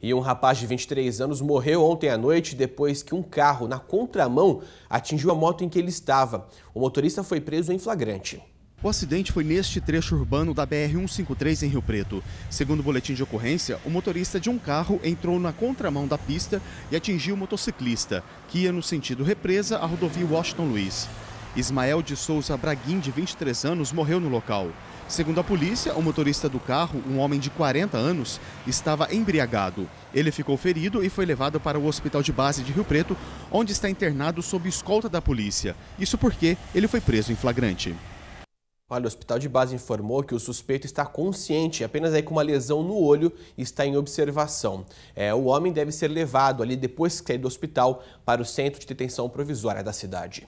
E um rapaz de 23 anos morreu ontem à noite depois que um carro, na contramão, atingiu a moto em que ele estava. O motorista foi preso em flagrante. O acidente foi neste trecho urbano da BR-153 em Rio Preto. Segundo o boletim de ocorrência, o motorista de um carro entrou na contramão da pista e atingiu o motociclista, que ia no sentido represa à rodovia Washington Luiz. Ismael de Souza Braguin, de 23 anos, morreu no local. Segundo a polícia, o motorista do carro, um homem de 40 anos, estava embriagado. Ele ficou ferido e foi levado para o hospital de base de Rio Preto, onde está internado sob escolta da polícia. Isso porque ele foi preso em flagrante. Olha, o hospital de base informou que o suspeito está consciente, apenas aí com uma lesão no olho e está em observação. É, o homem deve ser levado ali depois que sair do hospital para o centro de detenção provisória da cidade.